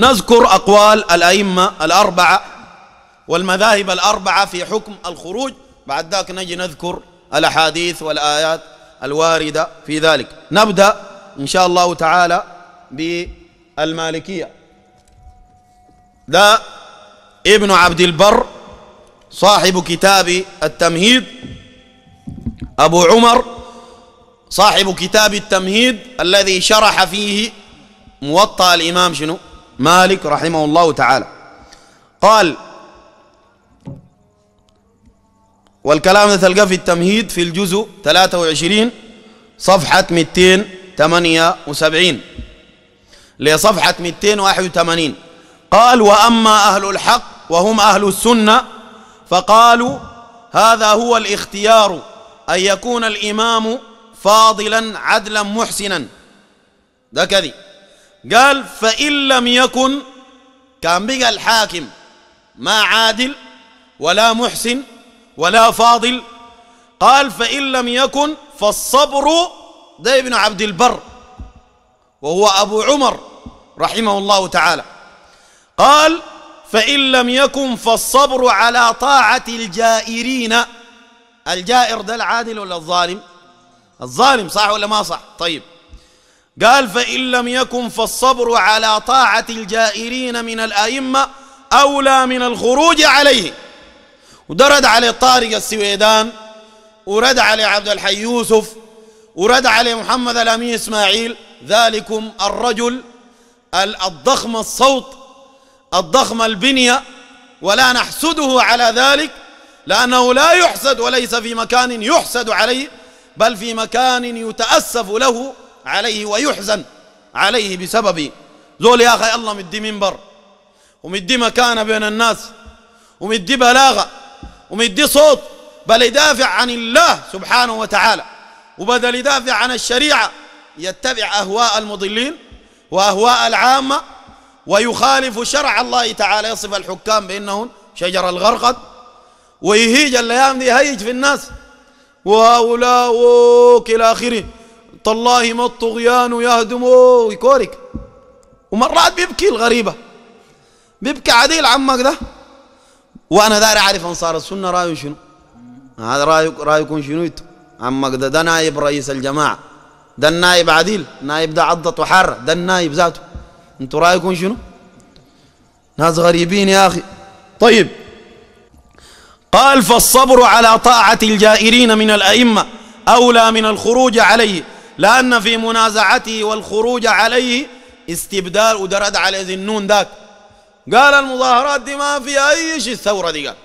نذكر أقوال الأئمة الأربعة والمذاهب الأربعة في حكم الخروج بعد ذاك نجي نذكر الأحاديث والآيات الواردة في ذلك نبدأ إن شاء الله تعالى بالمالكية ده ابن عبد البر صاحب كتاب التمهيد أبو عمر صاحب كتاب التمهيد الذي شرح فيه موطأ الإمام شنو مالك رحمه الله تعالى قال والكلام ذا تلقاه في التمهيد في الجزء 23 صفحة 278 لصفحة 281 قال وأما أهل الحق وهم أهل السنة فقالوا هذا هو الاختيار أن يكون الإمام فاضلا عدلا محسنا ده كذي قال فإن لم يكن كان بقى الحاكم ما عادل ولا محسن ولا فاضل قال فإن لم يكن فالصبر ده ابن عبد البر وهو أبو عمر رحمه الله تعالى قال فإن لم يكن فالصبر على طاعة الجائرين الجائر ده العادل ولا الظالم الظالم صح ولا ما صح طيب قال فإن لم يكن فالصبر على طاعة الجائرين من الأئمة أولى من الخروج عليه ودرد على طارق السويدان ورد على عبد الحي يوسف ورد على محمد الأمين إسماعيل ذلكم الرجل الضخم الصوت الضخم البنية ولا نحسده على ذلك لأنه لا يحسد وليس في مكان يحسد عليه بل في مكان يتأسف له عليه ويحزن عليه بسببه زول يا أخي الله مدي منبر ومدي مكانة بين الناس ومدي بلاغة ومدي صوت بل يدافع عن الله سبحانه وتعالى وبدل يدافع عن الشريعة يتبع أهواء المضلين وأهواء العامة ويخالف شرع الله تعالى يصف الحكام بأنهم شجر الغرقد ويهيج الايام دي هيج في الناس وهؤلاء وكل اخره تالله ما الطغيان يهدمه ويكورك ومرات بيبكي الغريبة بيبكي عديل عمك ده وانا داري اعرف انصار السنة رايه شنو هذا رايه رايكم شنو انتوا عمك ده ده نائب رئيس الجماعة ده النائب عديل نائب ده عضة وحارة ده النائب ذاته انتوا رايكم شنو ناس غريبين يا اخي طيب قال فالصبر على طاعة الجائرين من الأئمة أولى من الخروج عليه لأن في منازعته والخروج عليه استبدال ودرد على النون ذاك قال المظاهرات دي ما في أي شيء الثورة دي قال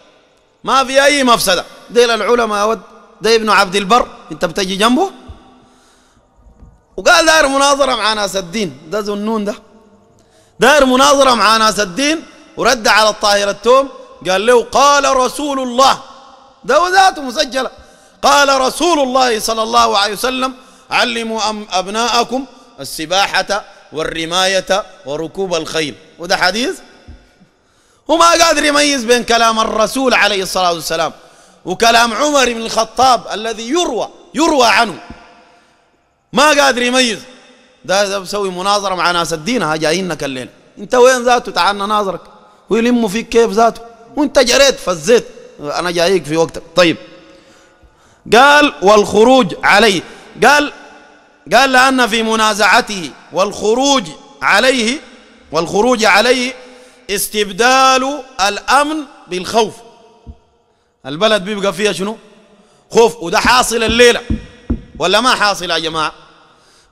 ما في أي مفسدة ديل العلماء ود ده ابن عبد البر انت بتجي جنبه وقال داير مناظرة مع ناس الدين ده النون ده داير مناظرة مع ناس الدين ورد على الطاهر التوم قال له قال رسول الله ده ذاته مسجلة قال رسول الله صلى الله عليه وسلم علموا أبناءكم السباحة والرماية وركوب الخيل وده حديث وما قادر يميز بين كلام الرسول عليه الصلاة والسلام وكلام عمر بن الخطاب الذي يروى يروى عنه ما قادر يميز ده بسوي مناظرة مع ناس الدين ها جايينك الليل انت وين ذاته تعال نناظرك ويلموا فيك كيف ذاته وانت جريت فزيت انا جايك في وقتك طيب قال والخروج عليه قال قال لأن في منازعته والخروج عليه والخروج عليه استبدال الأمن بالخوف البلد بيبقى فيها شنو خوف وده حاصل الليلة ولا ما حاصل يا جماعة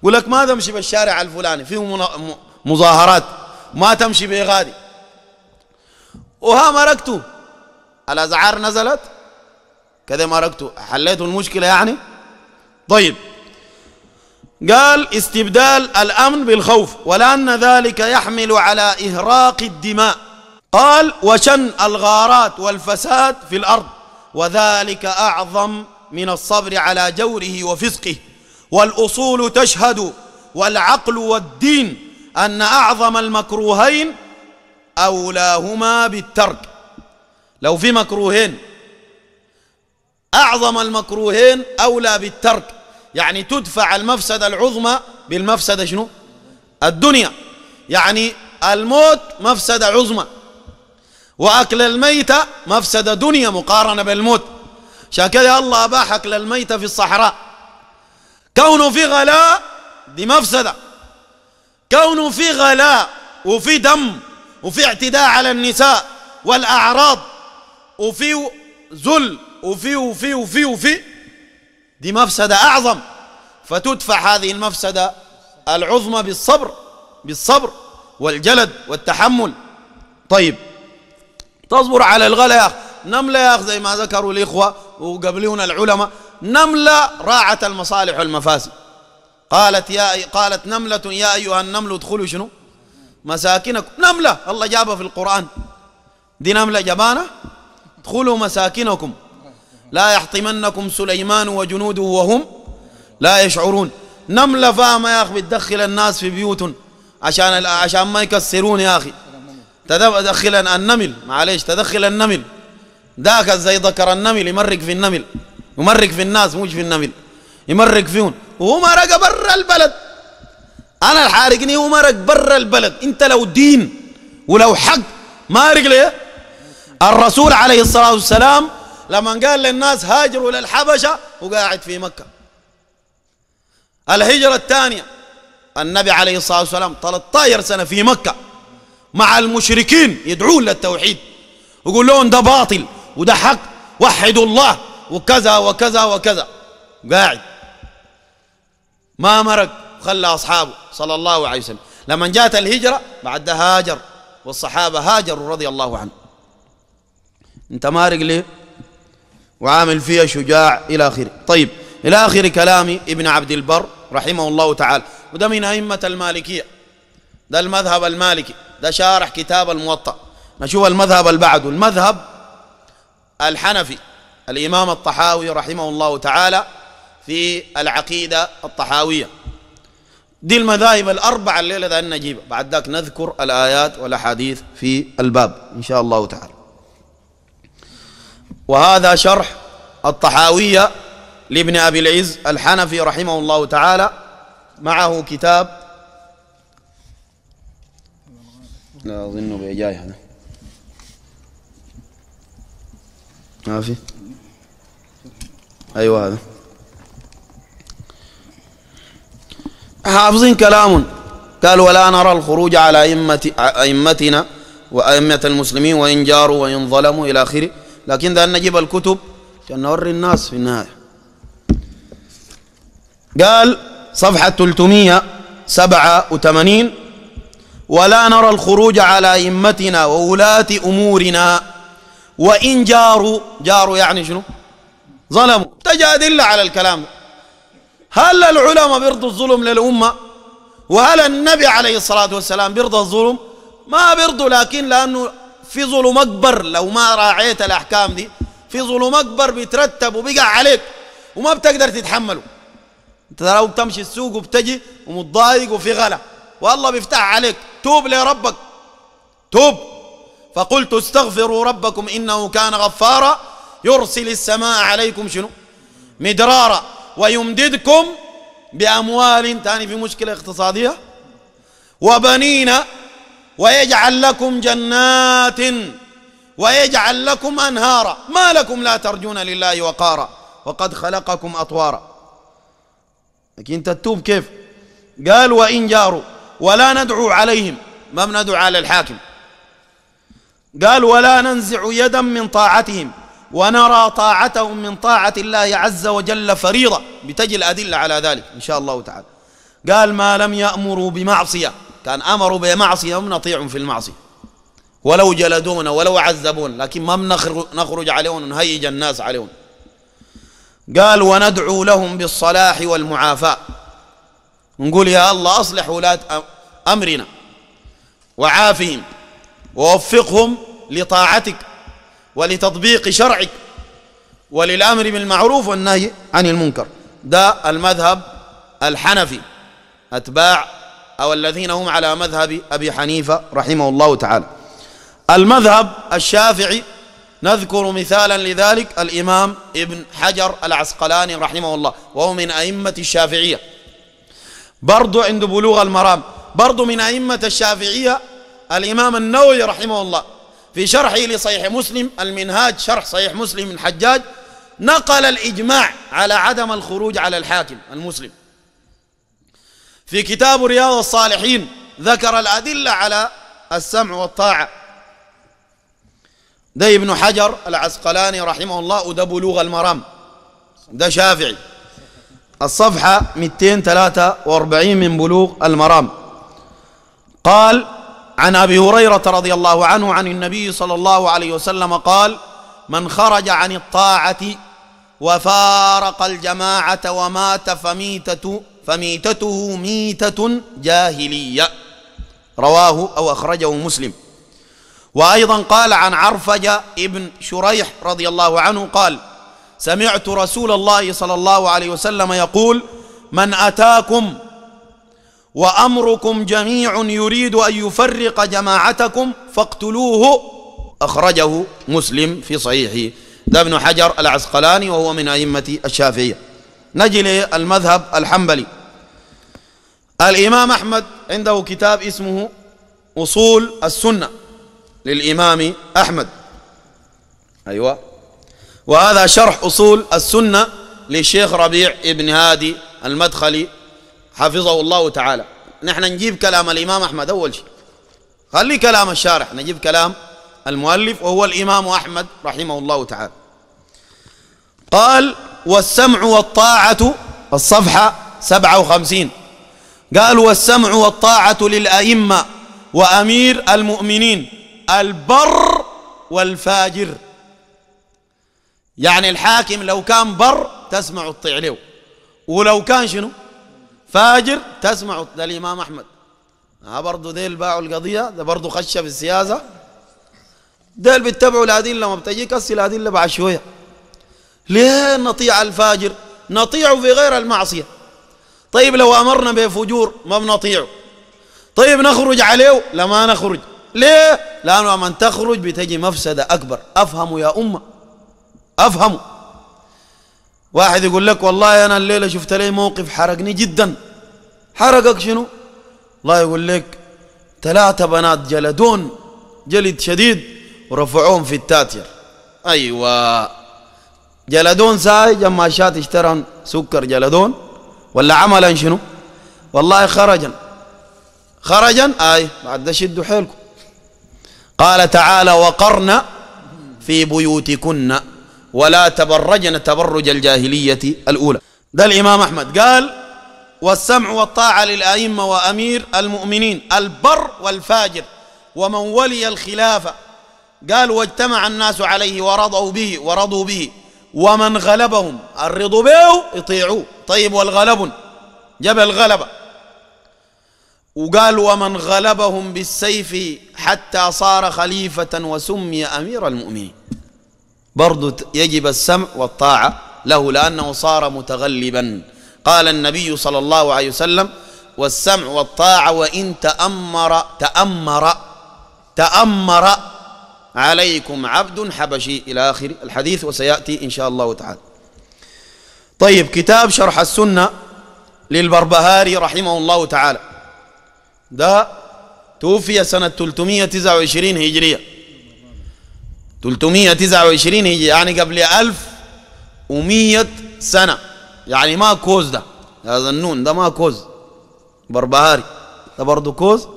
يقول لك ما تمشي بالشارع الفلاني فيه مظاهرات ما تمشي بإغادي وها مرقته الأزعار نزلت كذا مرقته حليتوا المشكلة يعني طيب قال استبدال الأمن بالخوف ولأن ذلك يحمل على إهراق الدماء قال وشن الغارات والفساد في الأرض وذلك أعظم من الصبر على جوره وفسقه والأصول تشهد والعقل والدين أن أعظم المكروهين أولاهما بالترك لو في مكروهين أعظم المكروهين أولى بالترك يعني تدفع المفسدة العظمى بالمفسدة شنو الدنيا يعني الموت مفسدة عظمى وأكل الميت مفسدة دنيا مقارنة بالموت عشان الله أباح أكل الميت في الصحراء كونه في غلاء دي مفسدة كونه في غلاء وفي دم وفي اعتداء على النساء والأعراض وفي ذل وفي وفي وفي وفي دي مفسدة أعظم فتدفع هذه المفسدة العظمى بالصبر بالصبر والجلد والتحمل طيب تصبر على الغلا يا أخ نملة يا أخ زي ما ذكروا الإخوة وقبلون العلماء نملة راعت المصالح والمفاسد قالت يا قالت نملة يا أيها النمل ادخلوا شنو مساكنكم نملة الله جابها في القرآن دي نملة جبانة ادخلوا مساكنكم لا يحطمنكم سليمان وجنوده وهم لا يشعرون نملة فاهمة يا أخي بتدخل الناس في بيوتهم عشان عشان ما يكسرون يا أخي تدخل النمل معليش تدخل النمل ذاك زي ذكر النمل يمرق في النمل يمرق في الناس مش في النمل يمرق فيهم وهو برا البلد أنا الحارقني ومرق برا البلد أنت لو دين ولو حق مارق ليه الرسول عليه الصلاة والسلام لما قال للناس هاجروا للحبشة وقاعد في مكة الهجرة الثانية النبي عليه الصلاة والسلام 13 سنة في مكة مع المشركين يدعون للتوحيد يقول لهم ده باطل وده حق وحدوا الله وكذا وكذا وكذا قاعد ما مرق خلى أصحابه صلى الله عليه وسلم لما جاءت الهجرة بعدها هاجر والصحابة هاجروا رضي الله عنهم انت مارق ليه وعامل فيها شجاع إلى آخره طيب إلى آخر كلام ابن عبد البر رحمه الله تعالى وده من أئمة المالكية ده المذهب المالكي ده شارح كتاب الموطأ نشوف المذهب اللي بعده المذهب الحنفي الإمام الطحاوي رحمه الله تعالى في العقيدة الطحاوية دي المذاهب الأربعة الليلة ده نجيبها بعد ذاك نذكر الآيات والأحاديث في الباب إن شاء الله تعالى وهذا شرح الطحاوية لابن أبي العز الحنفي رحمه الله تعالى معه كتاب لا أظن بإجاي هذا ما في أيوه هذا حافظين كلام قال ولا نرى الخروج على أئمة أئمتنا وأئمة المسلمين وإن جاروا وإن ظلموا إلى آخره لكن ده نجيب الكتب عشان نوري الناس في النهاية قال صفحة 387 ولا نرى الخروج على أئمتنا وولاة أمورنا وإن جاروا جاروا يعني شنو ظلموا تجادل على الكلام هل العلماء بيرضوا الظلم للأمة وهل النبي عليه الصلاة والسلام بيرضى الظلم ما بيرضوا لكن لأنه في ظلم أكبر لو ما راعيت الأحكام دي في ظلم أكبر بيترتب وبيقع عليك وما بتقدر تتحمله انت لو بتمشي السوق وبتجي ومتضايق وفي غلا والله بيفتح عليك توب لربك توب فقلت استغفروا ربكم إنه كان غفارا يرسل السماء عليكم شنو مدرارا ويمددكم بأموال ثاني في مشكلة اقتصادية وبنين ويجعل لكم جنات ويجعل لكم أنهارا ما لكم لا ترجون لله وقارا وقد خلقكم أطوارا لكن تتوب كيف قال وإن جاروا ولا ندعو عليهم ما بندعو على الحاكم قال ولا ننزع يدا من طاعتهم ونرى طاعتهم من طاعة الله عز وجل فريضة بتجي الأدلة على ذلك إن شاء الله تعالى قال ما لم يأمروا بمعصية كان أمروا بمعصية هم نطيع في المعصية ولو جلدونا ولو عذبونا لكن ما نخرج عليهم ونهيج الناس عليهم قال وندعو لهم بالصلاح والمعافاة نقول يا الله أصلح ولاة أمرنا وعافهم ووفقهم لطاعتك ولتطبيق شرعك وللأمر بالمعروف والنهي عن المنكر ده المذهب الحنفي أتباع أو الذين هم على مذهب أبي حنيفة رحمه الله تعالى المذهب الشافعي نذكر مثالا لذلك الإمام ابن حجر العسقلاني رحمه الله وهو من أئمة الشافعية برضو عند بلوغ المرام برضو من أئمة الشافعية الإمام النووي رحمه الله في شرحه لصحيح مسلم المنهاج شرح صحيح مسلم من حجاج نقل الإجماع على عدم الخروج على الحاكم المسلم في كتاب رياض الصالحين ذكر الأدلة على السمع والطاعة ده ابن حجر العسقلاني رحمه الله وده بلوغ المرام ده شافعي الصفحة 243 من بلوغ المرام قال عن أبي هريرة رضي الله عنه عن النبي صلى الله عليه وسلم قال من خرج عن الطاعة وفارق الجماعة ومات فميتة فميتته ميتة جاهلية رواه أو أخرجه مسلم وأيضا قال عن عرفج ابن شريح رضي الله عنه قال سمعت رسول الله صلى الله عليه وسلم يقول من أتاكم وأمركم جميع يريد أن يفرق جماعتكم فاقتلوه أخرجه مسلم في صحيحه ده ابن حجر العسقلاني وهو من أئمة الشافعية نجي للمذهب الحنبلي الإمام أحمد عنده كتاب اسمه أصول السنة للإمام أحمد أيوة وهذا شرح أصول السنة للشيخ ربيع ابن هادي المدخلي حفظه الله تعالى نحن نجيب كلام الإمام أحمد أول شيء خلي كلام الشارح نجيب كلام المؤلف وهو الإمام أحمد رحمه الله تعالى قال والسمع والطاعة الصفحة سبعة وخمسين قال والسمع والطاعة للأئمة وأمير المؤمنين البر والفاجر يعني الحاكم لو كان بر تسمع الطيع له ولو كان شنو فاجر تسمع الإمام أحمد ها برضو ديل باعوا القضية ده برضو خشة في السياسة ديل بيتبعوا الأدلة ما بتجيك الأدلة بعد شوية ليه نطيع الفاجر نطيعه في غير المعصية طيب لو أمرنا بفجور ما بنطيعه طيب نخرج عليه لا ما نخرج ليه لأنه من تخرج بتجي مفسدة أكبر أفهموا يا أمة أفهموا واحد يقول لك والله أنا الليلة شفت لي موقف حرقني جدا حرقك شنو الله يقول لك ثلاثة بنات جلدون جلد شديد ورفعوهم في التاتير أيوة جلدون ساي جماشات اشترى سكر جلدون ولا عملا شنو والله خرجا خرجا آي بعد شدوا حيلكم قال تعالى وقرن في بيوتكن ولا تبرجن تبرج الجاهلية الأولى ده الإمام أحمد قال والسمع والطاعة للأئمة وأمير المؤمنين البر والفاجر ومن ولي الخلافة قال واجتمع الناس عليه ورضوا به ورضوا به ومن غلبهم الرضوا به يطيعوه طيب والغلب جاب الغلبة وقال ومن غلبهم بالسيف حتى صار خليفة وسمي أمير المؤمنين برضو يجب السمع والطاعة له لأنه صار متغلبا قال النبي صلى الله عليه وسلم والسمع والطاعة وإن تأمر تأمر تأمر عليكم عبد حبشي إلى آخر الحديث وسيأتي إن شاء الله تعالى طيب كتاب شرح السنة للبربهاري رحمه الله تعالى ده توفي سنة 329 هجرية 329 هجرية يعني قبل 1100 سنة يعني ما كوز ده هذا النون ده ما كوز بربهاري ده برضه كوز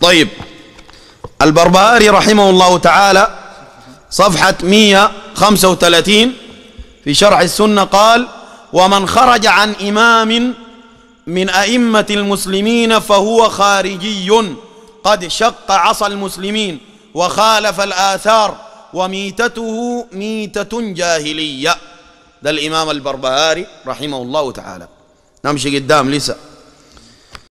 طيب البربهاري رحمه الله تعالى صفحة 135 في شرح السنة قال ومن خرج عن إمام من أئمة المسلمين فهو خارجي قد شق عصى المسلمين وخالف الآثار وميتته ميتة جاهلية ده الإمام البربهاري رحمه الله تعالى نمشي قدام لسه